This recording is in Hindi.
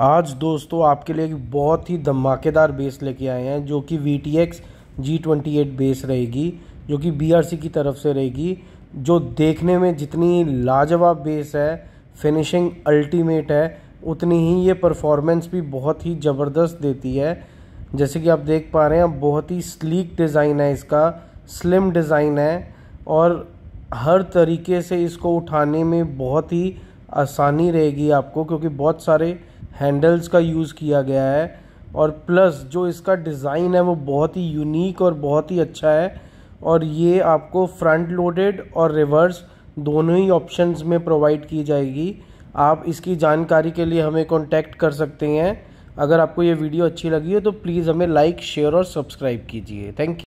आज दोस्तों आपके लिए बहुत ही धमाकेदार बेस लेके आए हैं जो कि V T X G twenty eight base रहेगी जो कि बी आर सी की तरफ से रहेगी जो देखने में जितनी लाजवाब बेस है फिनिशिंग अल्टीमेट है उतनी ही ये परफॉर्मेंस भी बहुत ही ज़बरदस्त देती है जैसे कि आप देख पा रहे हैं बहुत ही स्लीक डिज़ाइन है इसका स्लिम डिज़ाइन है और हर तरीके से इसको उठाने में बहुत ही आसानी रहेगी आपको क्योंकि बहुत सारे हैंडल्स का यूज़ किया गया है और प्लस जो इसका डिज़ाइन है वो बहुत ही यूनिक और बहुत ही अच्छा है और ये आपको फ्रंट लोडेड और रिवर्स दोनों ही ऑप्शंस में प्रोवाइड की जाएगी आप इसकी जानकारी के लिए हमें कॉन्टैक्ट कर सकते हैं अगर आपको ये वीडियो अच्छी लगी हो तो प्लीज़ हमें लाइक शेयर और सब्सक्राइब कीजिए थैंक यू